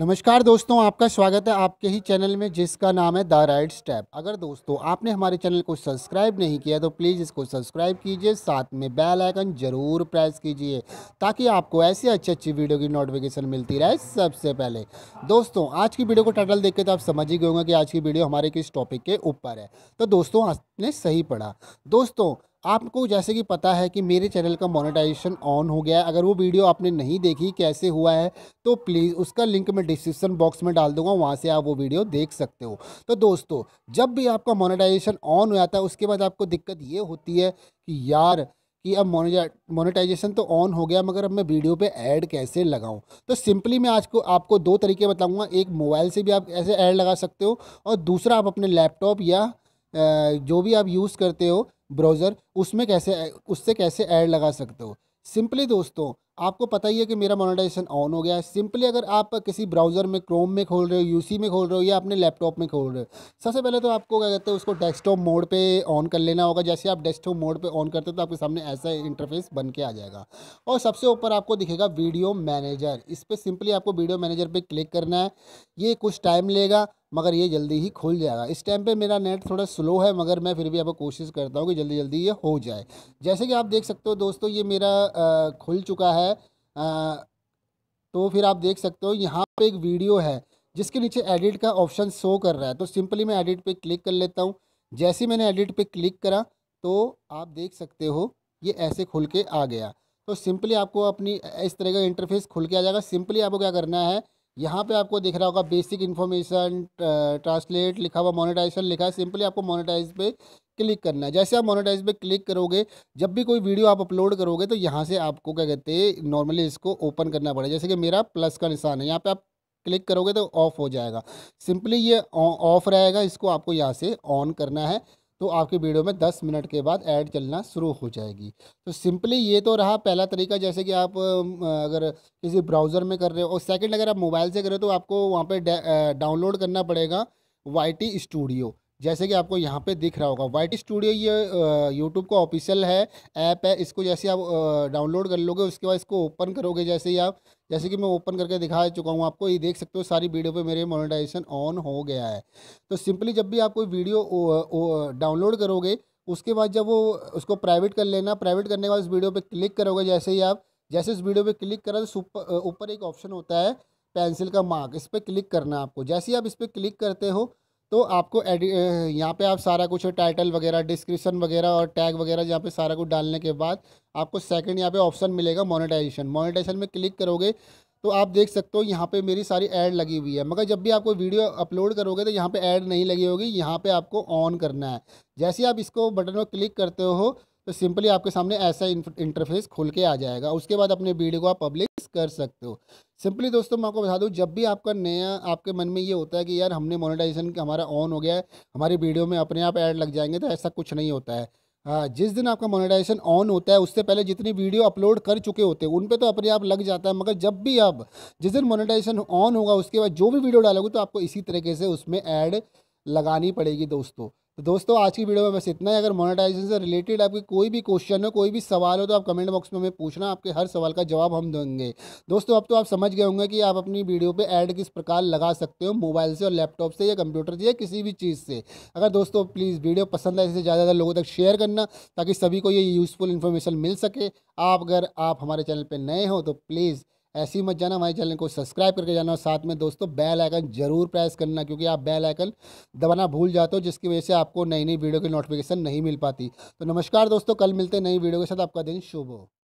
नमस्कार दोस्तों आपका स्वागत है आपके ही चैनल में जिसका नाम है द राइट स्टेप अगर दोस्तों आपने हमारे चैनल को सब्सक्राइब नहीं किया तो प्लीज़ इसको सब्सक्राइब कीजिए साथ में बेल आइकन ज़रूर प्रेस कीजिए ताकि आपको ऐसी अच्छी अच्छी वीडियो की नोटिफिकेशन मिलती रहे सबसे पहले दोस्तों आज की वीडियो को टाइटल देख के तो आप समझ ही गए होंगे कि आज की वीडियो हमारे किस टॉपिक के ऊपर है तो दोस्तों आपने सही पढ़ा दोस्तों आपको जैसे कि पता है कि मेरे चैनल का मोनेटाइजेशन ऑन हो गया है अगर वो वीडियो आपने नहीं देखी कैसे हुआ है तो प्लीज़ उसका लिंक मैं डिस्क्रिप्शन बॉक्स में डाल दूंगा वहाँ से आप वो वीडियो देख सकते हो तो दोस्तों जब भी आपका मोनेटाइजेशन ऑन हो जाता है उसके बाद आपको दिक्कत ये होती है कि यार कि अब मोनेटाइजेशन तो ऑन हो गया मगर अब मैं वीडियो पे ऐड कैसे लगाऊं तो सिंपली मैं आज को आपको दो तरीके बताऊंगा एक मोबाइल से भी आप ऐसे ऐड लगा सकते हो और दूसरा आप अपने लैपटॉप या जो भी आप यूज़ करते हो ब्राउज़र उसमें कैसे उससे कैसे ऐड लगा सकते हो सिंपली दोस्तों आपको पता ही है कि मेरा मोनेटाइजेशन ऑन हो गया है सिंपली अगर आप किसी ब्राउज़र में क्रोम में खोल रहे हो यूसी में खोल रहे हो या अपने लैपटॉप में खोल रहे हो सबसे पहले तो आपको क्या कहते हैं उसको डेस्कटॉप मोड पे ऑन कर लेना होगा जैसे आप डेस्कटॉप मोड पे ऑन करते हो तो आपके सामने ऐसा इंटरफेस बन के आ जाएगा और सबसे ऊपर आपको दिखेगा वीडियो मैनेजर इस पर सिंपली आपको वीडियो मैनेजर पर क्लिक करना है ये कुछ टाइम लेगा मगर ये जल्दी ही खुल जाएगा इस टाइम पे मेरा नेट थोड़ा स्लो है मगर मैं फिर भी आपको कोशिश करता हूँ कि जल्दी जल्दी ये हो जाए जैसे कि आप देख सकते हो दोस्तों ये मेरा आ, खुल चुका है है आ, तो फिर आप देख सकते हो यहाँ पे एक वीडियो है जिसके नीचे एडिट का ऑप्शन शो कर रहा है तो सिंपली मैं एडिट पे क्लिक कर लेता हूँ जैसे मैंने एडिट पे क्लिक करा तो आप देख सकते हो ये ऐसे खुल के आ गया तो सिंपली आपको अपनी इस तरह का इंटरफेस खुल के आ जाएगा सिंपली आपको क्या करना है यहाँ पे आपको दिख रहा होगा बेसिक इन्फॉर्मेशन ट्रांसलेट लिखा हुआ मोनेटाइजेशन लिखा है सिंपली आपको मोनेटाइज पे क्लिक करना है जैसे आप मोनेटाइज पे क्लिक करोगे जब भी कोई वीडियो आप अपलोड करोगे तो यहाँ से आपको क्या कहते हैं नॉर्मली इसको ओपन करना पड़ेगा जैसे कि मेरा प्लस का निशान है यहाँ पे आप क्लिक करोगे तो ऑफ हो जाएगा सिंपली ये ऑफ रहेगा इसको आपको यहाँ से ऑन करना है तो आपकी वीडियो में 10 मिनट के बाद ऐड चलना शुरू हो जाएगी तो सिंपली ये तो रहा पहला तरीका जैसे कि आप अगर किसी ब्राउज़र में कर रहे हो और सेकंड अगर आप मोबाइल से कर रहे हो तो आपको वहाँ पे डाउनलोड करना पड़ेगा वाई टी स्टूडियो जैसे कि आपको यहाँ पे दिख रहा होगा वाइट स्टूडियो ये यूट्यूब का ऑफिशियल है ऐप है इसको जैसे आप डाउनलोड कर लोगे उसके बाद इसको ओपन करोगे जैसे ही आप जैसे कि मैं ओपन करके दिखा चुका हूँ आपको ये देख सकते हो सारी वीडियो पे मेरे मोनेटाइजेशन ऑन हो गया है तो सिंपली जब भी आप कोई वीडियो डाउनलोड करोगे उसके बाद जब वो उसको प्राइवेट कर लेना प्राइवेट करने के बाद उस वीडियो पर क्लिक करोगे जैसे ही आप जैसे इस वीडियो पर क्लिक करा तो ऊपर एक ऑप्शन होता है पेंसिल का मार्क इस पर क्लिक करना आपको जैसे ही आप इस पर क्लिक करते हो तो आपको यहाँ पे आप सारा कुछ टाइटल वगैरह डिस्क्रिप्शन वगैरह और टैग वगैरह यहाँ पे सारा कुछ डालने के बाद आपको सेकंड यहाँ पे ऑप्शन मिलेगा मोनेटाइजेशन मोनेटाइजेशन में क्लिक करोगे तो आप देख सकते हो यहाँ पे मेरी सारी ऐड लगी हुई है मगर जब भी आपको वीडियो अपलोड करोगे तो यहाँ पे ऐड नहीं लगी होगी यहाँ पे आपको ऑन करना है जैसे आप इसको बटन पर क्लिक करते हो तो सिंपली आपके सामने ऐसा इंटरफेस खुल के आ जाएगा उसके बाद अपने वीडियो को आप पब्लिश कर सकते हो सिंपली दोस्तों मैं आपको बता दूं जब भी आपका नया आपके मन में ये होता है कि यार हमने मोनेटाइजेशन हमारा ऑन हो गया है हमारी वीडियो में अपने आप ऐड लग जाएंगे तो ऐसा कुछ नहीं होता है हाँ जिस दिन आपका मोनेटाइजेशन ऑन होता है उससे पहले जितनी वीडियो अपलोड कर चुके होते हैं उन पर तो अपने आप लग जाता है मगर जब भी आप जिस दिन मोनेटाइजेशन ऑन होगा उसके बाद जो भी वीडियो डालोगे तो आपको इसी तरीके से उसमें ऐड लगानी पड़ेगी दोस्तों तो दोस्तों आज की वीडियो में बस इतना ही अगर मोनेटाइजेशन से रिलेटेड आपके कोई भी क्वेश्चन हो कोई भी सवाल हो तो आप कमेंट बॉक्स में हमें पूछना आपके हर सवाल का जवाब हम देंगे दोस्तों अब तो आप समझ गए होंगे कि आप अपनी वीडियो पे ऐड किस प्रकार लगा सकते हो मोबाइल से और लैपटॉप से या कंप्यूटर से या किसी भी चीज़ से अगर दोस्तों प्लीज़ वीडियो पसंद आए इसे ज़्यादा ज़्यादा लोगों तक शेयर करना ताकि सभी को ये यूज़फुल इन्फॉर्मेशन मिल सके आप अगर आप हमारे चैनल पर नए हो तो प्लीज़ ऐसे ही मत जाना हमारे चैनल को सब्सक्राइब करके जाना और साथ में दोस्तों बेल आइकन जरूर प्रेस करना क्योंकि आप बेल आइकन दबाना भूल जाते हो जिसकी वजह से आपको नई नई वीडियो की नोटिफिकेशन नहीं मिल पाती तो नमस्कार दोस्तों कल मिलते नई वीडियो के साथ आपका दिन शुभ हो